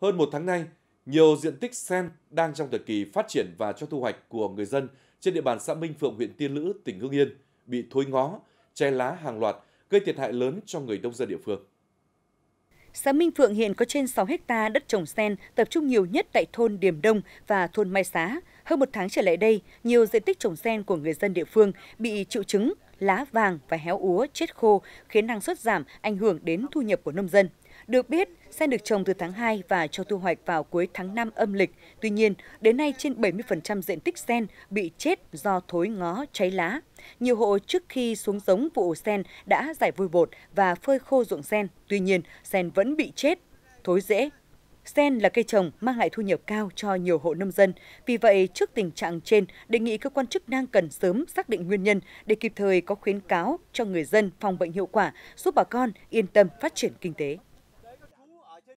Hơn một tháng nay, nhiều diện tích sen đang trong thời kỳ phát triển và cho thu hoạch của người dân trên địa bàn xã Minh Phượng, huyện Tiên Lữ, tỉnh Hưng Yên bị thối ngó, che lá hàng loạt, gây thiệt hại lớn cho người nông dân địa phương. Xã Minh Phượng hiện có trên 6 hecta đất trồng sen, tập trung nhiều nhất tại thôn Điềm Đông và thôn Mai Xá. Hơn một tháng trở lại đây, nhiều diện tích trồng sen của người dân địa phương bị chịu chứng lá vàng và héo úa chết khô khiến năng suất giảm, ảnh hưởng đến thu nhập của nông dân. Được biết, sen được trồng từ tháng 2 và cho thu hoạch vào cuối tháng 5 âm lịch. Tuy nhiên, đến nay trên 70% diện tích sen bị chết do thối ngó cháy lá. Nhiều hộ trước khi xuống giống vụ sen đã giải vôi bột và phơi khô ruộng sen. Tuy nhiên, sen vẫn bị chết, thối dễ. Sen là cây trồng mang lại thu nhập cao cho nhiều hộ nông dân. Vì vậy, trước tình trạng trên, đề nghị cơ quan chức năng cần sớm xác định nguyên nhân để kịp thời có khuyến cáo cho người dân phòng bệnh hiệu quả, giúp bà con yên tâm phát triển kinh tế.